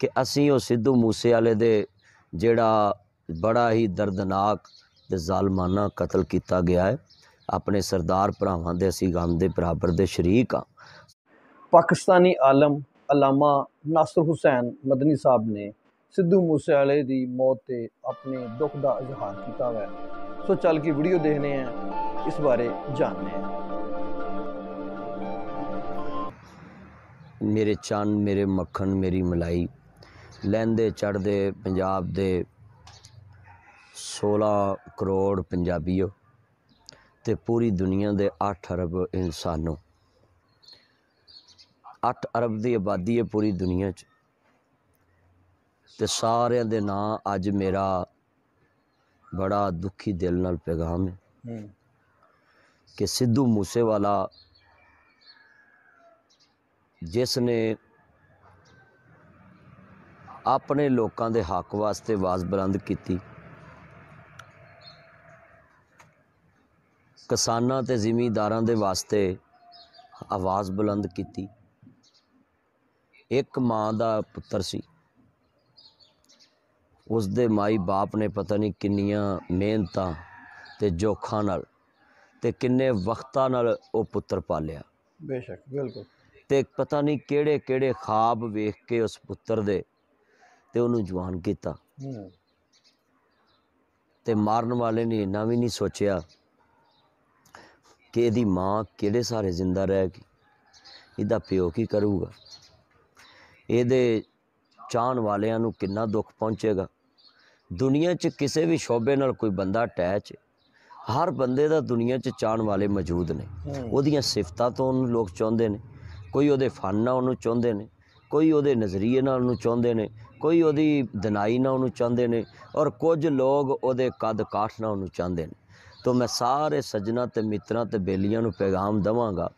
ਕਿ ਅਸੀਂ ਉਹ ਸਿੱਧੂ ਮੂਸੇ ਵਾਲੇ ਦੇ ਜਿਹੜਾ ਬੜਾ ਹੀ ਦਰਦਨਾਕ ਤੇ ਜ਼ਾਲਮਾਨਾ ਕਤਲ ਕੀਤਾ ਗਿਆ ਹੈ ਆਪਣੇ ਸਰਦਾਰ ਭਰਾਵਾਂ ਦੇ ਅਸੀਂ ਗਮ ਦੇ ਬਰਾਬਰ ਦੇ ਸ਼ਰੀਕ ਆ ਪਾਕਿਸਤਾਨੀ ਆਲਮ ਅਲਾਮਾ ਨਾਸਰ ਹੁਸੈਨ ਮਦਨੀ ਸਾਹਿਬ ਨੇ ਸਿੱਧੂ ਮੂਸੇ ਵਾਲੇ ਦੀ ਮੌਤ ਤੇ ਆਪਣੇ ਦੁੱਖ ਦਾ ਇਜ਼ਹਾਰ ਕੀਤਾ ਹੋਇਆ ਸੋ ਚੱਲ ਕੇ ਵੀਡੀਓ ਦੇਖਨੇ ਆ ਇਸ ਬਾਰੇ ਜਾਣਨੇ ਆ मेरे चांद मेरे मक्खन मेरी मलाई ਲਹਿੰਦੇ ਚੜਦੇ ਪੰਜਾਬ ਦੇ 16 ਕਰੋੜ ਪੰਜਾਬੀਓ ਤੇ ਪੂਰੀ ਦੁਨੀਆ ਦੇ 8 ਅਰਬ ਇਨਸਾਨੋ 8 ਅਰਬ ਦੀ ਆਬਾਦੀ ਹੈ ਪੂਰੀ ਦੁਨੀਆ 'ਚ ਤੇ ਸਾਰਿਆਂ ਦੇ ਨਾਂ ਅੱਜ ਮੇਰਾ ਬੜਾ ਦੁਖੀ ਦਿਲ ਨਾਲ ਪੈਗਾਮ ਹੈ ਕਿ ਸਿੱਧੂ ਮੂਸੇਵਾਲਾ ਜਿਸ ਨੇ ਆਪਣੇ ਲੋਕਾਂ ਦੇ ਹੱਕ ਵਾਸਤੇ ਆਵਾਜ਼ ਬੁਲੰਦ ਕੀਤੀ ਕਿਸਾਨਾਂ ਤੇ ਜ਼ਿਮੀਂਦਾਰਾਂ ਦੇ ਵਾਸਤੇ ਆਵਾਜ਼ ਬੁਲੰਦ ਕੀਤੀ ਇੱਕ ਮਾਂ ਦਾ ਪੁੱਤਰ ਸੀ ਉਸ ਦੇ ਮਾਈ ਬਾਪ ਨੇ ਪਤਾ ਨਹੀਂ ਕਿੰਨੀਆਂ ਮਿਹਨਤਾਂ ਤੇ ਜੋਖਾਂ ਨਾਲ ਤੇ ਕਿੰਨੇ ਵਕਤਾਂ ਨਾਲ ਉਹ ਪੁੱਤਰ ਪਾਲਿਆ ਬੇਸ਼ੱਕ ਬਿਲਕੁਲ ਤੇ ਪਤਾ ਨਹੀਂ ਕਿਹੜੇ ਕਿਹੜੇ ਖਾਬ ਵੇਖ ਕੇ ਉਸ ਪੁੱਤਰ ਦੇ ਤੇ ਉਹਨੂੰ ਜਵਾਨ ਕੀਤਾ ਤੇ ਮਾਰਨ ਵਾਲੇ ਨੇ ਇੰਨਾ ਵੀ ਨਹੀਂ ਸੋਚਿਆ ਕਿ ਇਹਦੀ ਮਾਂ ਕਿਹੜੇ ਸਾਰੇ ਜ਼ਿੰਦਾ ਰਹਿ ਗਈ ਇਹਦਾ ਪਿਓ ਕੀ ਕਰੂਗਾ ਇਹਦੇ ਚਾਹਣ ਵਾਲਿਆਂ ਨੂੰ ਕਿੰਨਾ ਦੁੱਖ ਪਹੁੰਚੇਗਾ ਦੁਨੀਆ 'ਚ ਕਿਸੇ ਵੀ ਸ਼ੋਬੇ ਨਾਲ ਕੋਈ ਬੰਦਾ ਅਟੈਚ ਹਰ ਬੰਦੇ ਦਾ ਦੁਨੀਆ 'ਚ ਚਾਹਣ ਵਾਲੇ ਮੌਜੂਦ ਨੇ ਉਹਦੀਆਂ ਸਿਫਤਾਂ ਤੋਂ ਉਹਨੂੰ ਲੋਕ ਚਾਹੁੰਦੇ ਨੇ ਕੋਈ ਉਹਦੇ ਫਨ ਨਾਲ ਉਹਨੂੰ ਚਾਹੁੰਦੇ ਨੇ ਕੋਈ ਉਹਦੇ ਨਜ਼ਰੀਏ ਨਾਲ ਉਹਨੂੰ ਚਾਹੁੰਦੇ ਨੇ ਕੋਈ ਉਹਦੀ ਦਿਨਾਈ ਨਾਲ ਉਹਨੂੰ ਚਾਹੁੰਦੇ ਨੇ ਔਰ ਕੁਝ ਲੋਕ ਉਹਦੇ ਕੱਦ ਕਾਠ ਨਾਲ ਉਹਨੂੰ ਚਾਹੁੰਦੇ ਨੇ ਤੋਂ ਮੈਂ ਸਾਰੇ ਸੱਜਣਾ ਤੇ ਮਿੱਤਰਾਂ ਤੇ ਬੇਲੀਆਂ ਨੂੰ ਪੈਗਾਮ ਦਵਾਂਗਾ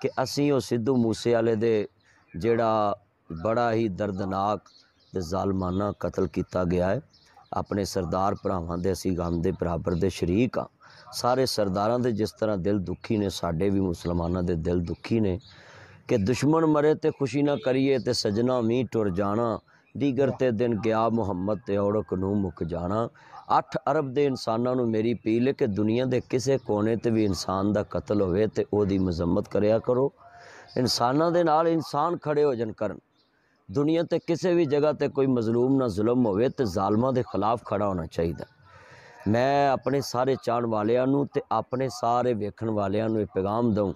ਕਿ ਅਸੀਂ ਉਹ ਸਿੱਧੂ ਮੂਸੇ ਵਾਲੇ ਦੇ ਜਿਹੜਾ ਬੜਾ ਹੀ ਦਰਦਨਾਕ ਤੇ ਜ਼ਾਲਮਾਨਾ ਕਤਲ ਕੀਤਾ ਗਿਆ ਹੈ ਆਪਣੇ ਸਰਦਾਰ ਭਰਾਵਾਂ ਦੇ ਅਸੀਂ ਗਮ ਦੇ ਬਰਾਬਰ ਦੇ ਸ਼ਰੀਕ ਆ ਸਾਰੇ ਸਰਦਾਰਾਂ ਦੇ ਜਿਸ ਤਰ੍ਹਾਂ ਦਿਲ ਦੁਖੀ ਨੇ ਸਾਡੇ ਵੀ ਮੁਸਲਮਾਨਾਂ ਦੇ ਦਿਲ ਦੁਖੀ ਨੇ कि दुश्मन मरे ते खुशी ना करिए ते सजना मी टुर जाना दीगर ते दिन गया ਮੁਹੰਮਦ ਤੇ ਔੜਕ ਨੂੰ ਮੁੱਕ ਜਾਣਾ 8 ਅਰਬ ਦੇ ਇਨਸਾਨਾਂ ਨੂੰ ਮੇਰੀ ਅਪੀਲ ਹੈ ਕਿ ਦੁਨੀਆ ਦੇ ਕਿਸੇ ਕੋਨੇ ਤੇ ਵੀ ਇਨਸਾਨ ਦਾ ਕਤਲ ਹੋਵੇ ਤੇ ਉਹਦੀ ਮਜ਼ਮਤ ਕਰਿਆ ਕਰੋ ਇਨਸਾਨਾਂ ਦੇ ਨਾਲ ਇਨਸਾਨ ਖੜੇ ਹੋ ਜਨ ਕਰਨ ਦੁਨੀਆ ਤੇ ਕਿਸੇ ਵੀ ਜਗ੍ਹਾ ਤੇ ਕੋਈ ਮਜ਼ਲੂਮ ਨਾ ਜ਼ੁਲਮ ਹੋਵੇ ਤੇ ਜ਼ਾਲਮਾਂ ਦੇ ਖਿਲਾਫ ਖੜਾ ਹੋਣਾ ਚਾਹੀਦਾ ਮੈਂ ਆਪਣੇ ਸਾਰੇ ਚਾਹਣ ਵਾਲਿਆਂ ਨੂੰ ਤੇ ਆਪਣੇ ਸਾਰੇ ਵੇਖਣ ਵਾਲਿਆਂ ਨੂੰ ਇਹ ਪੈਗਾਮ ਦਊਂ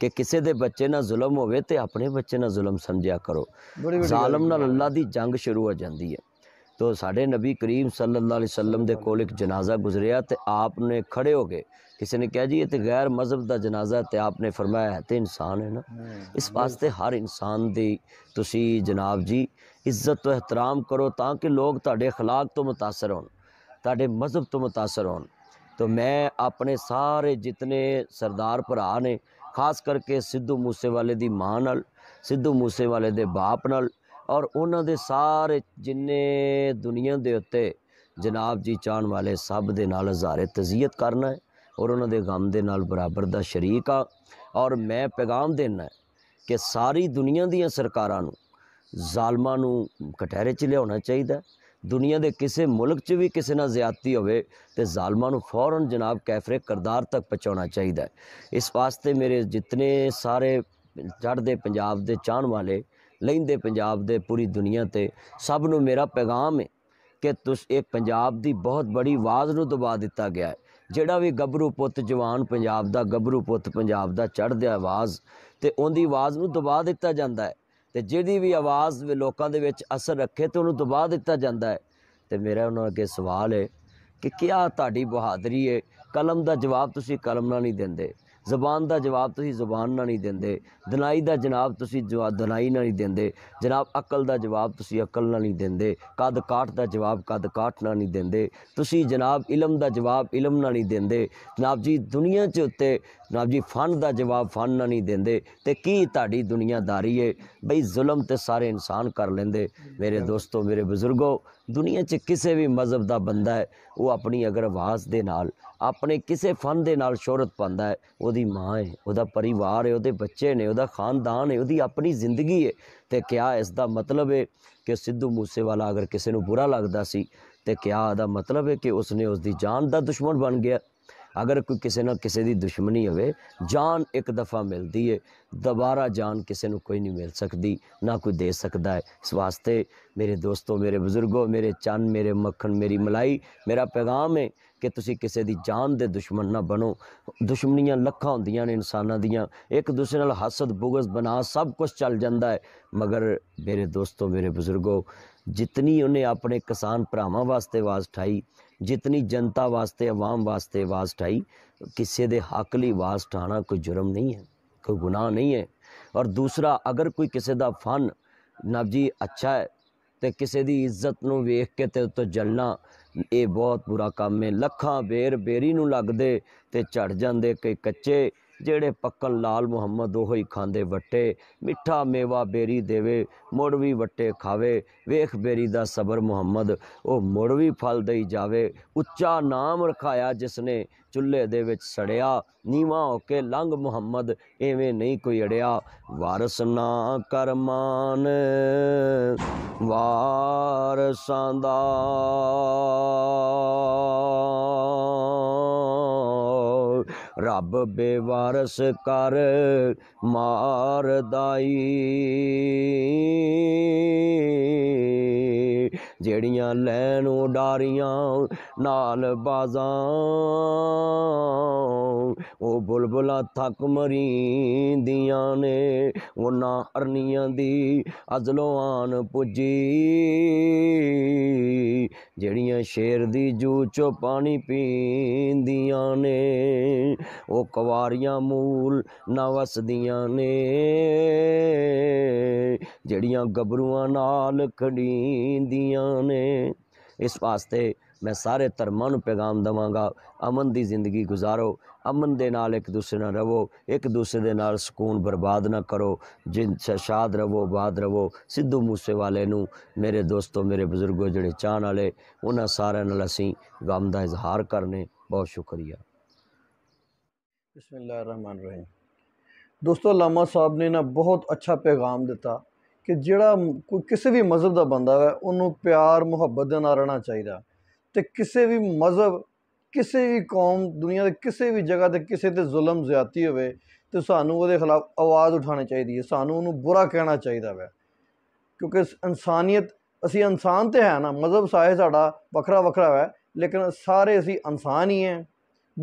कि किसी के बच्चे ना जुलम हो अपने बच्चे ना जुलम समझा करो जालम अल्लाह की जंग शुरू हो जाती है तो साढ़े नबी करीम सल अलैहि के कोल एक जनाजा गुजरिया तो आपने खड़े हो गए किसी ने कहा जी ये तो गैर मजहब का जनाजा तो आपने फरमाया है तो इंसान है ना हम्म, इस वास्ते हर इंसान की ती जनाब जी इज्जत तो एहतराम करो ता कि लोग ते अखलाक तो मुतासर होते मज़हब तो मुतासर हो तो मैं अपने सारे जितने सरदार भरा ने ਖਾਸ ਕਰਕੇ ਸਿੱਧੂ ਮੂਸੇਵਾਲੇ ਦੀ ਮਾਂ ਨਾਲ ਸਿੱਧੂ ਮੂਸੇਵਾਲੇ ਦੇ ਬਾਪ ਨਾਲ ਔਰ ਉਹਨਾਂ ਦੇ ਸਾਰੇ ਜਿੰਨੇ ਦੁਨੀਆ ਦੇ ਉੱਤੇ ਜਨਾਬ ਜੀ ਚਾਹਣ ਵਾਲੇ ਸਭ ਦੇ ਨਾਲ ਹਜ਼ਾਰੇ ਤਜ਼ੀਅਤ ਕਰਨਾ ਹੈ ਔਰ ਉਹਨਾਂ ਦੇ ਗਮ ਦੇ ਨਾਲ ਬਰਾਬਰ ਦਾ ਸ਼ਰੀਕ ਆ ਔਰ ਮੈਂ ਪੈਗਾਮ ਦੇਣਾ ਕਿ ਸਾਰੀ ਦੁਨੀਆ ਦੀਆਂ ਸਰਕਾਰਾਂ ਨੂੰ ਜ਼ਾਲਮਾਂ ਨੂੰ ਕਟਹਿਰੇ 'ਚ ਲਿਆਉਣਾ ਚਾਹੀਦਾ ਦੁਨੀਆ ਦੇ ਕਿਸੇ ਮੁਲਕ 'ਚ ਵੀ ਕਿਸੇ ਨਾਲ ਜ਼ਿਆਦਤੀ ਹੋਵੇ ਤੇ ਜ਼ਾਲਮਾਂ ਨੂੰ ਫੌਰਨ ਜਨਾਬ ਕੈਫਰੇ ਕਰਦਾਰ ਤੱਕ ਪਹੁੰਚਾਉਣਾ ਚਾਹੀਦਾ ਹੈ ਇਸ ਵਾਸਤੇ ਮੇਰੇ ਜਿੰਨੇ ਸਾਰੇ ਚੜ੍ਹਦੇ ਪੰਜਾਬ ਦੇ ਚਾਹਣ ਵਾਲੇ ਲੈਂਦੇ ਪੰਜਾਬ ਦੇ ਪੂਰੀ ਦੁਨੀਆ ਤੇ ਸਭ ਨੂੰ ਮੇਰਾ ਪੈਗਾਮ ਹੈ ਕਿ ਤੁਸ ਇੱਕ ਪੰਜਾਬ ਦੀ ਬਹੁਤ ਬੜੀ ਆਵਾਜ਼ ਨੂੰ ਦਬਾ ਦਿੱਤਾ ਗਿਆ ਹੈ ਜਿਹੜਾ ਵੀ ਗੱਭਰੂ ਪੁੱਤ ਜਵਾਨ ਪੰਜਾਬ ਦਾ ਗੱਭਰੂ ਪੁੱਤ ਪੰਜਾਬ ਦਾ ਚੜ੍ਹਦਿਆ ਆਵਾਜ਼ ਤੇ ਉਹਦੀ ਆਵਾਜ਼ ਨੂੰ ਦਬਾ ਦਿੱਤਾ ਜਾਂਦਾ ਹੈ ਤੇ ਜਿਹੜੀ ਵੀ ਆਵਾਜ਼ ਲੋਕਾਂ ਦੇ ਵਿੱਚ ਅਸਰ ਰੱਖੇ ਤੇ ਉਹਨੂੰ ਦਬਾ ਦਿੱਤਾ ਜਾਂਦਾ ਹੈ ਤੇ ਮੇਰਾ ਉਹਨਾਂ ਅੱਗੇ ਸਵਾਲ ਹੈ ਕਿ ਕਿਆ ਤੁਹਾਡੀ ਬਹਾਦਰੀ ਹੈ ਕਲਮ ਦਾ ਜਵਾਬ ਤੁਸੀਂ ਕਲਮ ਨਾਲ ਨਹੀਂ ਦਿੰਦੇ ਜ਼ਬਾਨ ਦਾ ਜਵਾਬ ਤੁਸੀਂ ਜ਼ੁਬਾਨ ਨਾਲ ਨਹੀਂ ਦਿੰਦੇ ਦਿਨਾਈ ਦਾ ਜਨਾਬ ਤੁਸੀਂ ਜਵਾਬ ਦਿਨਾਈ ਨਾਲ ਨਹੀਂ ਦਿੰਦੇ ਜਨਾਬ ਅਕਲ ਦਾ ਜਵਾਬ ਤੁਸੀਂ ਅਕਲ ਨਾਲ ਨਹੀਂ ਦਿੰਦੇ ਕਦ ਕਾਠ ਦਾ ਜਵਾਬ ਕਦ ਕਾਠ ਨਾਲ ਨਹੀਂ ਦਿੰਦੇ ਤੁਸੀਂ ਜਨਾਬ ਇਲਮ ਦਾ ਜਵਾਬ ਇਲਮ ਨਾਲ ਨਹੀਂ ਦਿੰਦੇ ਜਨਾਬ ਜੀ ਦੁਨੀਆ 'ਚ ਉੱਤੇ ਜਨਾਬ ਜੀ ਫਨ ਦਾ ਜਵਾਬ ਫਨ ਨਾਲ ਨਹੀਂ ਦਿੰਦੇ ਤੇ ਕੀ ਤੁਹਾਡੀ ਦੁਨੀਆਦਾਰੀ ਏ ਬਈ ਜ਼ੁਲਮ ਤੇ ਸਾਰੇ ਇਨਸਾਨ ਕਰ ਲੈਂਦੇ ਮੇਰੇ ਦੋਸਤੋ ਮੇਰੇ ਬਜ਼ੁਰਗੋ ਦੁਨੀਆ 'ਚ ਕਿਸੇ ਵੀ ਮਜ਼ਹਬ ਦਾ ਬੰਦਾ ਹੈ ਉਹ ਆਪਣੀ ਅਗਰ ਆਵਾਜ਼ ਦੇ ਨਾਲ ਆਪਣੇ ਕਿਸੇ ਫਨ ਦੇ ਨਾਲ ਸ਼ੋਹਰਤ ਪਾਉਂਦਾ ਹੈ ਉਹਦੀ ਮਾਂ ਹੈ ਉਹਦਾ ਪਰਿਵਾਰ ਹੈ ਉਹਦੇ ਬੱਚੇ ਨੇ ਉਹਦਾ ਖਾਨਦਾਨ ਹੈ ਉਹਦੀ ਆਪਣੀ ਜ਼ਿੰਦਗੀ ਹੈ ਤੇ ਕਿਆ ਇਸ ਦਾ ਮਤਲਬ ਹੈ ਕਿ ਸਿੱਧੂ ਮੂਸੇਵਾਲਾ ਅਗਰ ਕਿਸੇ ਨੂੰ ਬੁਰਾ ਲੱਗਦਾ ਸੀ ਤੇ ਕਿਆ ਦਾ ਮਤਲਬ ਹੈ ਕਿ ਉਸਨੇ ਉਸ ਦੀ ਜਾਨ ਦਾ ਦੁਸ਼ਮਣ ਬਣ ਗਿਆ ਅਗਰ ਕੋਈ ਕਿਸੇ ਨਾਲ ਕਿਸੇ ਦੀ ਦੁਸ਼ਮਣੀ ਹੋਵੇ ਜਾਨ ਇੱਕ ਦਫਾ ਮਿਲਦੀ ਏ ਦੁਬਾਰਾ ਜਾਨ ਕਿਸੇ ਨੂੰ ਕੋਈ ਨਹੀਂ ਮਿਲ ਸਕਦੀ ਨਾ ਕੋਈ ਦੇ ਸਕਦਾ ਹੈ ਇਸ ਵਾਸਤੇ ਮੇਰੇ ਦੋਸਤੋ ਮੇਰੇ ਬਜ਼ੁਰਗੋ ਮੇਰੇ ਚੰਨ ਮੇਰੇ ਮੱਖਣ ਮੇਰੀ ਮਲਾਈ ਮੇਰਾ ਪੈਗਾਮ ਹੈ ਕਿ ਤੁਸੀਂ ਕਿਸੇ ਦੀ ਜਾਨ ਦੇ ਦੁਸ਼ਮਣ ਨਾ ਬਣੋ ਦੁਸ਼ਮਣੀਆਂ ਲੱਖਾਂ ਹੁੰਦੀਆਂ ਨੇ ਇਨਸਾਨਾਂ ਦੀਆਂ ਇੱਕ ਦੂਸਰੇ ਨਾਲ ਹਸਦ ਬੁਗਜ਼ ਬਨਾ ਸਭ ਕੁਝ ਚੱਲ ਜਾਂਦਾ ਹੈ ਮਗਰ ਮੇਰੇ ਦੋਸਤੋ ਮੇਰੇ ਬਜ਼ੁਰਗੋ ਜਿਤਨੀ ਉਹਨੇ ਆਪਣੇ ਕਿਸਾਨ ਭਰਾਵਾਂ ਵਾਸਤੇ ਆਵਾਜ਼ ਠਾਈ ਜਿਤਨੀ ਜਨਤਾ ਵਾਸਤੇ ਆਵਾਮ ਵਾਸਤੇ ਆਵਾਜ਼ ਠਾਈ ਕਿਸੇ ਦੇ ਹੱਕ ਲਈ ਆਵਾਜ਼ ਠਾਣਾ ਕੋਈ ਜੁਰਮ ਨਹੀਂ ਹੈ ਕੋਈ ਗੁਨਾਹ ਨਹੀਂ ਹੈ ਔਰ ਦੂਸਰਾ ਅਗਰ ਕੋਈ ਕਿਸੇ ਦਾ ਫਨ ਨਬਜੀ ਅੱਛਾ ਹੈ ਤੇ ਕਿਸੇ ਦੀ ਇੱਜ਼ਤ ਨੂੰ ਵੇਖ ਕੇ ਤੇ ਉੱਤੇ ਜਲਣਾ ਇਹ ਬਹੁਤ ਬੁਰਾ ਕੰਮ ਹੈ ਲੱਖਾਂ ਬੇਰ ਬੇਰੀ ਨੂੰ ਲੱਗਦੇ ਤੇ ਝੜ ਜਾਂਦੇ ਕਈ ਕੱਚੇ ਜਿਹੜੇ ਪੱਕਣ ਲਾਲ ਮੁਹੰਮਦ ਉਹ ਹੀ ਖਾਂਦੇ ਵੱਟੇ ਮਿੱਠਾ ਮੇਵਾ 베ਰੀ ਦੇਵੇ ਮੁੜ ਵੀ ਵੱਟੇ ਖਾਵੇ ਵੇਖ 베ਰੀ ਦਾ ਸਬਰ ਮੁਹੰਮਦ ਉਹ ਮੁੜ ਵੀ ਫਲ ਦੇਈ ਜਾਵੇ ਉੱਚਾ ਨਾਮ ਰਖਾਇਆ ਜਿਸਨੇ ਚੁੱਲ੍ਹੇ ਦੇ ਵਿੱਚ ਸੜਿਆ ਨੀਵਾ ਹੋ ਕੇ ਲੰਗ ਮੁਹੰਮਦ ਐਵੇਂ ਨਹੀਂ ਕੋਈ ਅੜਿਆ ਵਾਰਸ ਨਾ ਕਰਮਾਨ ਵਾਰਸਾਂ ਦਾ ਰੱਬ ਬੇਵਾਰਸ ਕਰ ਮਾਰਦਾਈ ਜਿਹੜੀਆਂ ਲੈਣ ਉਡਾਰੀਆਂ ਨਾਲ ਬਾਜ਼ਾਂ ਉਹ ਬੁਲਬੁਲਾ ਥੱਕ ਮਰੀਂਦੀਆਂ ਨੇ ਉਹਨਾਂ ਅਰਨੀਆਂ ਦੀ ਅਜ਼ਲੋਂ ਆਨ ਪੁੱਜੀ ਜਿਹੜੀਆਂ ਸ਼ੇਰ ਦੀ ਜੂ ਚੋਂ ਪਾਣੀ ਪੀਂਦੀਆਂ ਨੇ ਉਹ ਕੁਵਾਰੀਆਂ ਮੂਲ ਨਾ ਵਸਦੀਆਂ ਨੇ ਜਿਹੜੀਆਂ ਗੱਭਰੂਆਂ ਨਾਲ ਖੜੀਂਦੀਆਂ ਨੇ ਇਸ ਵਾਸਤੇ ਮੈਂ ਸਾਰੇ ਧਰਮਾਂ ਨੂੰ ਪੈਗਾਮ ਦਵਾਂਗਾ ਅਮਨ ਦੀ ਜ਼ਿੰਦਗੀ ਗੁਜ਼ਾਰੋ ਅਮਨ ਦੇ ਨਾਲ ਇੱਕ ਦੂਸਰੇ ਨਾਲ ਰਵੋ ਇੱਕ ਦੂਸਰੇ ਦੇ ਨਾਲ ਸਕੂਨ ਬਰਬਾਦ ਨਾ ਕਰੋ ਜਿਨ ਸ਼ਾਦ ਰਵੋ ਬਾਦ ਰਵੋ ਸਿੱਧੂ ਮੂਸੇ ਵਾਲੇ ਨੂੰ ਮੇਰੇ ਦੋਸਤੋ ਮੇਰੇ ਬਜ਼ੁਰਗੋ ਜਿਹੜੇ ਚਾਹਣ ਵਾਲੇ ਉਹਨਾਂ ਸਾਰਿਆਂ ਨਾਲ ਅਸੀਂ ਗਮ ਦਾ ਇਜ਼ਹਾਰ ਕਰਨੇ बहुत शुक्रिया बसमीम दोस्तों लामा साहब ने ना बहुत अच्छा पैगाम दिता ਕਿ ਜਿਹੜਾ ਕੋਈ ਕਿਸੇ ਵੀ ਮਜ਼ਹਬ ਦਾ ਬੰਦਾ ਹੈ ਉਹਨੂੰ ਪਿਆਰ ਮੁਹੱਬਤ ਦੇ ਨਾਲ ਰਹਿਣਾ ਚਾਹੀਦਾ ਤੇ ਕਿਸੇ ਵੀ ਮਜ਼ਹਬ ਕਿਸੇ ਵੀ ਕੌਮ ਦੁਨੀਆ ਦੇ ਕਿਸੇ ਵੀ ਜਗ੍ਹਾ ਤੇ ਕਿਸੇ ਤੇ ਜ਼ੁਲਮ ਜ਼ਿਆਤੀ ਹੋਵੇ ਤੇ ਸਾਨੂੰ ਉਹਦੇ ਖਿਲਾਫ ਆਵਾਜ਼ ਉਠਾਣੀ ਚਾਹੀਦੀ ਹੈ ਸਾਨੂੰ ਉਹਨੂੰ ਬੁਰਾ ਕਹਿਣਾ ਚਾਹੀਦਾ ਹੈ ਕਿਉਂਕਿ ਇਨਸਾਨੀਅਤ ਅਸੀਂ ਇਨਸਾਨ ਤੇ ਹੈ ਨਾ ਮਜ਼ਹਬ ਸਾਇ ਸਾਡਾ ਵੱਖਰਾ ਵੱਖਰਾ ਹੈ ਲੇਕਿਨ ਸਾਰੇ ਅਸੀਂ ਇਨਸਾਨ ਹੀ ਹੈ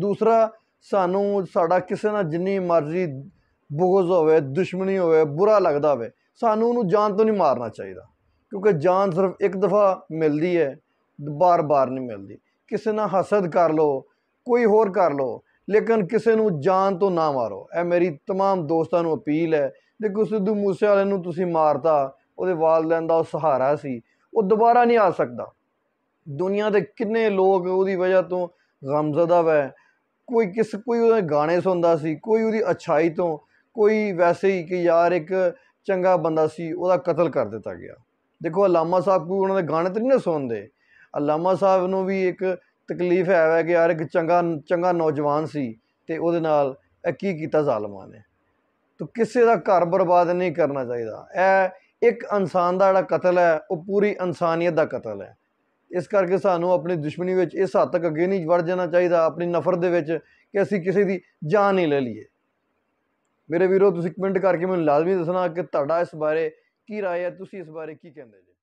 ਦੂਸਰਾ ਸਾਨੂੰ ਸਾਡਾ ਕਿਸੇ ਨਾਲ ਜਿੰਨੀ ਮਰਜ਼ੀ ਬਗਜ਼ ਹੋਵੇ ਦੁਸ਼ਮਣੀ ਹੋਵੇ ਬੁਰਾ ਲੱਗਦਾ ਹੋਵੇ ਸਾਨੂੰ ਉਹਨੂੰ ਜਾਨ ਤੋਂ ਨਹੀਂ ਮਾਰਨਾ ਚਾਹੀਦਾ ਕਿਉਂਕਿ ਜਾਨ ਸਿਰਫ ਇੱਕ ਦਫਾ ਮਿਲਦੀ ਹੈ ਬਾਰ-ਬਾਰ ਨਹੀਂ ਮਿਲਦੀ ਕਿਸੇ ਨਾਲ ਹਸਦ ਕਰ ਲੋ ਕੋਈ ਹੋਰ ਕਰ ਲੋ ਲੇਕਿਨ ਕਿਸੇ ਨੂੰ ਜਾਨ ਤੋਂ ਨਾ ਮਾਰੋ ਇਹ ਮੇਰੀ तमाम ਦੋਸਤਾਂ ਨੂੰ ਅਪੀਲ ਹੈ ਦੇਖੋ ਸਿੱਧੂ ਮੂਸੇ ਵਾਲੇ ਨੂੰ ਤੁਸੀਂ ਮਾਰਤਾ ਉਹਦੇ ਵਾਲਦੈਨ ਦਾ ਉਹ ਸਹਾਰਾ ਸੀ ਉਹ ਦੁਬਾਰਾ ਨਹੀਂ ਆ ਸਕਦਾ ਦੁਨੀਆ ਦੇ ਕਿੰਨੇ ਲੋਕ ਉਹਦੀ ਵਜ੍ਹਾ ਤੋਂ ਗਮਜ਼ਦਾ ਵੈ ਕੋਈ ਕਿਸ ਕੋਈ ਉਹਦੇ ਗਾਣੇ ਸੁਣਦਾ ਸੀ ਕੋਈ ਉਹਦੀ ਅਛਾਈ ਤੋਂ ਕੋਈ ਵੈਸੇ ਹੀ ਕਿ ਯਾਰ ਇੱਕ ਚੰਗਾ ਬੰਦਾ ਸੀ ਉਹਦਾ ਕਤਲ ਕਰ ਦਿੱਤਾ ਗਿਆ ਦੇਖੋ ਅਲਾਮਾ ਸਾਹਿਬ ਕੋਈ ਉਹਨਾਂ ਦੇ ਗਾਣੇ ਤੇ ਨਹੀਂ ਨਾ ਸੁਣਦੇ ਅਲਾਮਾ ਸਾਹਿਬ ਨੂੰ ਵੀ ਇੱਕ ਤਕਲੀਫ ਹੈ ਵਾ ਕਿ ਯਾਰ ਇੱਕ ਚੰਗਾ ਚੰਗਾ ਨੌਜਵਾਨ ਸੀ ਤੇ ਉਹਦੇ ਨਾਲ ਇਹ ਕੀ ਕੀਤਾ ਜ਼ਾਲਮਾਂ ਨੇ ਤੋ ਕਿਸੇ ਦਾ ਘਰ ਬਰਬਾਦ ਨਹੀਂ ਕਰਨਾ ਚਾਹੀਦਾ ਇਹ ਇੱਕ ਇਨਸਾਨ ਦਾ ਜਿਹੜਾ ਕਤਲ ਹੈ ਉਹ ਪੂਰੀ ਇਨਸਾਨੀਅਤ ਦਾ ਕਤਲ ਹੈ ਇਸ ਕਰਕੇ ਸਾਨੂੰ ਆਪਣੀ ਦੁਸ਼ਮਣੀ ਵਿੱਚ ਇਸ ਹੱਦ ਤੱਕ ਅੱਗੇ ਨਹੀਂ ਵੜ ਜਾਣਾ ਚਾਹੀਦਾ ਆਪਣੀ ਨਫ਼ਰਤ ਦੇ ਵਿੱਚ ਕਿ ਅਸੀਂ ਕਿਸੇ ਦੀ ਜਾਨ ਹੀ ਲੈ ਲਈਏ ਮੇਰੇ ਵੀਰੋ ਤੁਸੀਂ ਕਮੈਂਟ ਕਰਕੇ ਮੈਨੂੰ ਲਾਜ਼ਮੀ ਦੱਸਣਾ ਕਿ ਤੁਹਾਡਾ ਇਸ ਬਾਰੇ ਕੀ ਰਾਏ ਹੈ ਤੁਸੀਂ ਇਸ ਬਾਰੇ ਕੀ ਕਹਿੰਦੇ ਜੀ